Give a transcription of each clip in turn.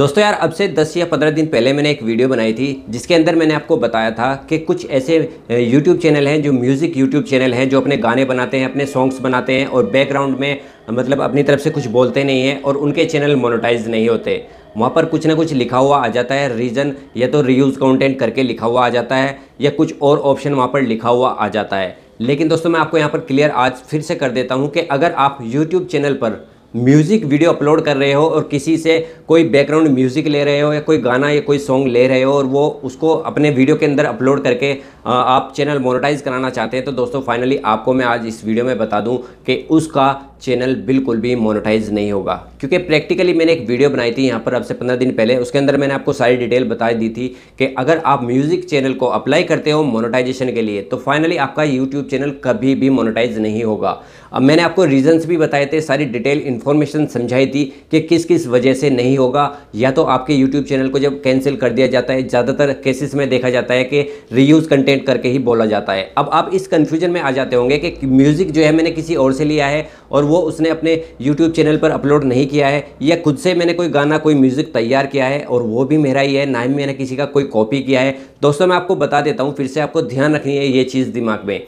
दोस्तों यार अब से 10 या 15 दिन पहले मैंने एक वीडियो बनाई थी जिसके अंदर मैंने आपको बताया था कि कुछ ऐसे YouTube चैनल हैं जो म्यूज़िक YouTube चैनल हैं जो अपने गाने बनाते हैं अपने सॉन्ग्स बनाते हैं और बैकग्राउंड में मतलब अपनी तरफ से कुछ बोलते नहीं हैं और उनके चैनल मोनोटाइज नहीं होते वहाँ पर कुछ ना कुछ लिखा हुआ आ जाता है रीज़न या तो रीयूज़ कॉन्टेंट करके लिखा हुआ आ जाता है या कुछ और ऑप्शन वहाँ पर लिखा हुआ आ जाता है लेकिन दोस्तों मैं आपको यहाँ पर क्लियर आज फिर से कर देता हूँ कि अगर आप यूट्यूब चैनल पर म्यूज़िक वीडियो अपलोड कर रहे हो और किसी से कोई बैकग्राउंड म्यूज़िक ले रहे हो या कोई गाना या कोई सॉन्ग ले रहे हो और वो उसको अपने वीडियो के अंदर अपलोड करके आप चैनल मोनेटाइज कराना चाहते हैं तो दोस्तों फाइनली आपको मैं आज इस वीडियो में बता दूं कि उसका चैनल बिल्कुल भी मोनेटाइज नहीं होगा क्योंकि प्रैक्टिकली मैंने एक वीडियो बनाई थी यहाँ पर आपसे पंद्रह दिन पहले उसके अंदर मैंने आपको सारी डिटेल बता दी थी कि अगर आप म्यूज़िक चैनल को अप्लाई करते हो मोनेटाइजेशन के लिए तो फाइनली आपका यूट्यूब चैनल कभी भी मोनेटाइज नहीं होगा अब मैंने आपको रीजन्स भी बताए थे सारी डिटेल इन्फॉर्मेशन समझाई थी कि किस किस वजह से नहीं होगा या तो आपके यूट्यूब चैनल को जब कैंसिल कर दिया जाता है ज़्यादातर केसेस में देखा जाता है कि रीयूज़ कंटेंट करके ही बोला जाता है अब आप इस कन्फ्यूजन में आ जाते होंगे कि म्यूज़िक जो है मैंने किसी और से लिया है और वो उसने अपने यूट्यूब चैनल पर अपलोड नहीं किया है या खुद से मैंने कोई गाना कोई म्यूज़िक तैयार किया है और वो भी मेरा ही है ना ही मैंने किसी का कोई कॉपी किया है दोस्तों मैं आपको बता देता हूँ फिर से आपको ध्यान रखनी है ये चीज़ दिमाग में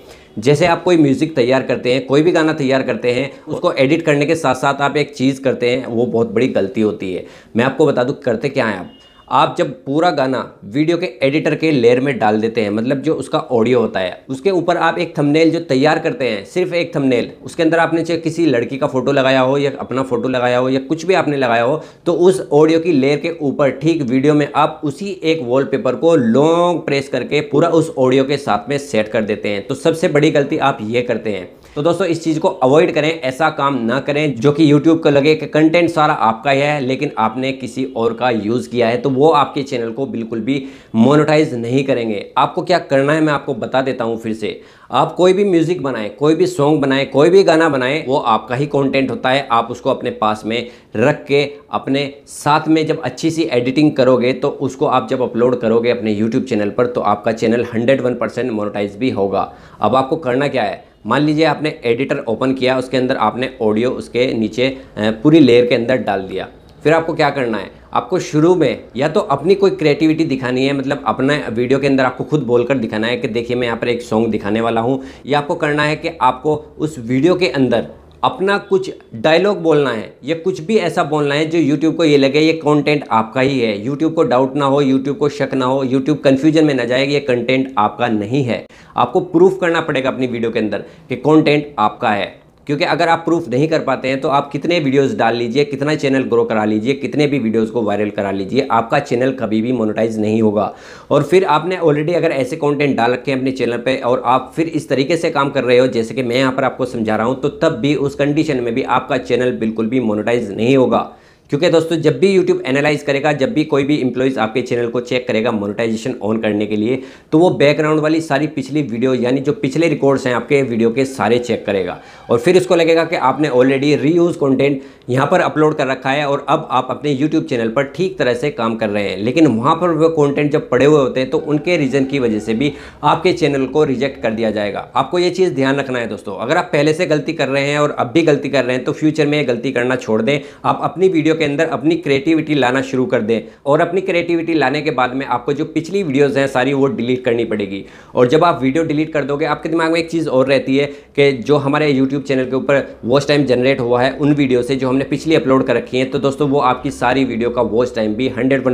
जैसे आप कोई म्यूज़िक तैयार करते हैं कोई भी गाना तैयार करते हैं उसको एडिट करने के साथ साथ आप एक चीज़ करते हैं वो बहुत बड़ी गलती होती है मैं आपको बता दूँ करते क्या हैं आप आप जब पूरा गाना वीडियो के एडिटर के लेयर में डाल देते हैं मतलब जो उसका ऑडियो होता है उसके ऊपर आप एक थंबनेल जो तैयार करते हैं सिर्फ एक थंबनेल उसके अंदर आपने चाहे किसी लड़की का फ़ोटो लगाया हो या अपना फ़ोटो लगाया हो या कुछ भी आपने लगाया हो तो उस ऑडियो की लेयर के ऊपर ठीक वीडियो में आप उसी एक वॉलपेपर को लॉन्ग प्रेस करके पूरा उस ऑडियो के साथ में सेट कर देते हैं तो सबसे बड़ी गलती आप ये करते हैं तो दोस्तों इस चीज़ को अवॉइड करें ऐसा काम ना करें जो कि यूट्यूब को लगे कि कंटेंट सारा आपका ही है लेकिन आपने किसी और का यूज़ किया है तो वो आपके चैनल को बिल्कुल भी मोनोटाइज नहीं करेंगे आपको क्या करना है मैं आपको बता देता हूँ फिर से आप कोई भी म्यूज़िक बनाएं कोई भी सॉन्ग बनाएं कोई भी गाना बनाएं वो आपका ही कंटेंट होता है आप उसको अपने पास में रख के अपने साथ में जब अच्छी सी एडिटिंग करोगे तो उसको आप जब अपलोड करोगे अपने यूट्यूब चैनल पर तो आपका चैनल 101 परसेंट मोनोटाइज भी होगा अब आपको करना क्या है मान लीजिए आपने एडिटर ओपन किया उसके अंदर आपने ऑडियो उसके नीचे पूरी लेयर के अंदर डाल दिया फिर आपको क्या करना है आपको शुरू में या तो अपनी कोई क्रिएटिविटी दिखानी है मतलब अपना वीडियो के अंदर आपको खुद बोलकर दिखाना है कि देखिए मैं यहाँ पर एक सॉन्ग दिखाने वाला हूँ या आपको करना है कि आपको उस वीडियो के अंदर अपना कुछ डायलॉग बोलना है या कुछ भी ऐसा बोलना है जो यूट्यूब को ये लगे ये कंटेंट आपका ही है यूट्यूब को डाउट ना हो यूट्यूब को शक ना हो यूट्यूब कन्फ्यूजन में ना जाए कि ये कंटेंट आपका नहीं है आपको प्रूफ करना पड़ेगा अपनी वीडियो के अंदर कि कंटेंट आपका है क्योंकि अगर आप प्रूफ नहीं कर पाते हैं तो आप कितने वीडियोस डाल लीजिए कितना चैनल ग्रो करा लीजिए कितने भी वीडियोस को वायरल करा लीजिए आपका चैनल कभी भी मोनेटाइज नहीं होगा और फिर आपने ऑलरेडी अगर ऐसे कंटेंट डाल रखे हैं अपने चैनल पे और आप फिर इस तरीके से काम कर रहे हो जैसे कि मैं यहाँ पर आपको समझा रहा हूँ तो तब भी उस कंडीशन में भी आपका चैनल बिल्कुल भी मोनिटाइज नहीं होगा क्योंकि दोस्तों जब भी YouTube एनालाइज करेगा जब भी कोई भी इंप्लॉइज़ आपके चैनल को चेक करेगा मोनेटाइजेशन ऑन करने के लिए तो वो बैकग्राउंड वाली सारी पिछली वीडियो यानी जो पिछले रिकॉर्ड्स हैं आपके वीडियो के सारे चेक करेगा और फिर उसको लगेगा कि आपने ऑलरेडी रीयूज़ कंटेंट यहाँ पर अपलोड कर रखा है और अब आप अपने यूट्यूब चैनल पर ठीक तरह से काम कर रहे हैं लेकिन वहाँ पर वो कॉन्टेंट जब पड़े हुए होते हैं तो उनके रीज़न की वजह से भी आपके चैनल को रिजेक्ट कर दिया जाएगा आपको ये चीज़ ध्यान रखना है दोस्तों अगर आप पहले से गलती कर रहे हैं और अब भी गलती कर रहे हैं तो फ्यूचर में ये गलती करना छोड़ दें आप अपनी वीडियो वीडियो के अंदर अपनी क्रिएटिविटी लाना शुरू कर दें और अपनी क्रिएटिविटी लाने के बाद में आपको जो पिछली वीडियोज़ हैं सारी वो डिलीट करनी पड़ेगी और जब आप वीडियो डिलीट कर दोगे आपके दिमाग में एक चीज़ और रहती है कि जो हमारे यूट्यूब चैनल के ऊपर वॉच टाइम जनरेट हुआ है उन वीडियो से जो हमने पिछली अपलोड कर रखी है तो दोस्तों वो आपकी सारी वीडियो का वॉच टाइम भी हंड्रेड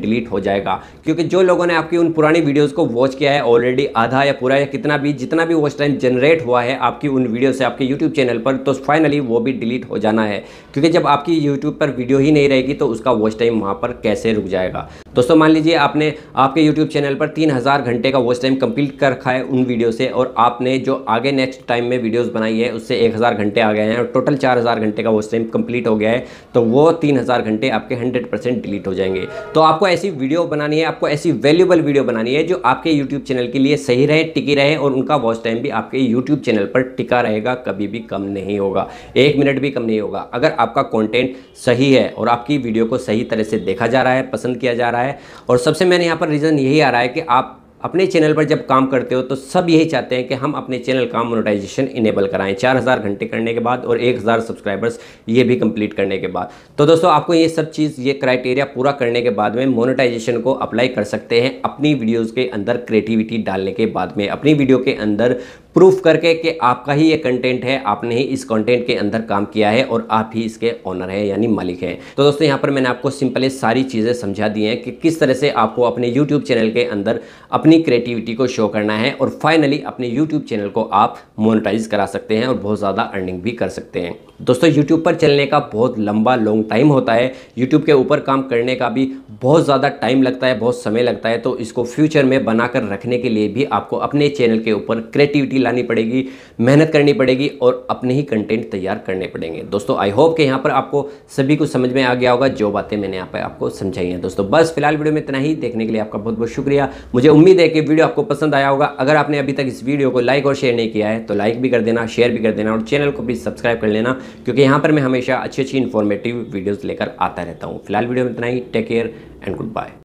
डिलीट हो जाएगा क्योंकि जो लोगों ने आपकी उन पुरानी वीडियोज़ को वॉच किया है ऑलरेडी आधा या पूरा या कितना भी जितना भी वॉच टाइम जनरेट हुआ है आपकी उन वीडियो से आपके यूट्यूब चैनल पर तो फाइनली वो भी डिलीट हो जाना है क्योंकि जब आपकी यूट्यूब पर वीडियो वीडियो ही नहीं रहेगी तो उसका वॉच टाइम वहाँ पर कैसे रुक जाएगा दोस्तों मान लीजिए आपने आपके यूट्यूब चैनल पर तीन हज़ार घंटे का वॉच टाइम कंप्लीट कर रखा है उन वीडियो से और आपने जो आगे नेक्स्ट टाइम में वीडियोस बनाई है उससे एक हज़ार घंटे आ गए हैं और टोटल चार हज़ार घंटे का वॉच टाइम कंप्लीट हो गया है तो वो तीन हज़ार घंटे आपके हंड्रेड परसेंट डिलीट हो जाएंगे तो आपको ऐसी वीडियो बनानी है आपको ऐसी वैल्यूबल वीडियो बनानी है जो आपके यूट्यूब चैनल के लिए सही रहे टिकी रहे और उनका वॉच टाइम भी आपके यूट्यूब चैनल पर टिका रहेगा कभी भी कम नहीं होगा एक मिनट भी कम नहीं होगा अगर आपका कॉन्टेंट सही है और आपकी वीडियो को सही तरह से देखा जा रहा है पसंद किया जा रहा है है और सबसे मैंने यहाँ पर रीज़न यही आ रहा है कि आप अपने चैनल पर जब काम करते हो तो सब यही चाहते हैं कि हम अपने चैनल का मोनेटाइजेशन इनेबल कराएं 4000 घंटे करने के बाद और 1000 सब्सक्राइबर्स ये भी कंप्लीट करने के बाद तो दोस्तों आपको ये सब चीज़ ये क्राइटेरिया पूरा करने के बाद में मोनेटाइजेशन को अप्लाई कर सकते हैं अपनी वीडियोस के अंदर क्रिएटिविटी डालने के बाद में अपनी वीडियो के अंदर प्रूफ करके कि आपका ही ये कंटेंट है आपने ही इस कंटेंट के अंदर काम किया है और आप ही इसके ऑनर हैं यानी मालिक हैं तो दोस्तों यहाँ पर मैंने आपको सिंपली सारी चीज़ें समझा दी हैं कि किस तरह से आपको अपने यूट्यूब चैनल के अंदर अपनी क्रिएटिविटी को शो करना है और फाइनली अपने यूट्यूब चैनल को आप मोनिटाइज करा सकते हैं और बहुत ज़्यादा अर्निंग भी कर सकते हैं दोस्तों यूट्यूब पर चलने का बहुत लंबा लॉन्ग टाइम होता है यूट्यूब के ऊपर काम करने का भी बहुत ज़्यादा टाइम लगता है बहुत समय लगता है तो इसको फ्यूचर में बनाकर रखने के लिए भी आपको अपने चैनल के ऊपर क्रिएटिविटी लानी पड़ेगी मेहनत करनी पड़ेगी और अपने ही कंटेंट तैयार करने पड़ेंगे दोस्तों आई होप कि यहाँ पर आपको सभी कुछ समझ में आ गया होगा जो बातें मैंने यहाँ पर आपको समझाई हैं दोस्तों बस फिलहाल वीडियो में इतना ही देखने के लिए आपका बहुत बहुत शुक्रिया मुझे उम्मीद है कि वीडियो आपको पसंद आया होगा अगर आपने अभी तक इस वीडियो को लाइक और शेयर नहीं किया है तो लाइक भी कर देना शेयर भी कर देना और चैनल को भी सब्सक्राइब कर लेना क्योंकि यहाँ पर मैं हमेशा अच्छी अच्छी इन्फॉर्मेटिव वीडियोज़ लेकर आता रहता हूँ फिलहाल वीडियो में इतना ही take care and good bye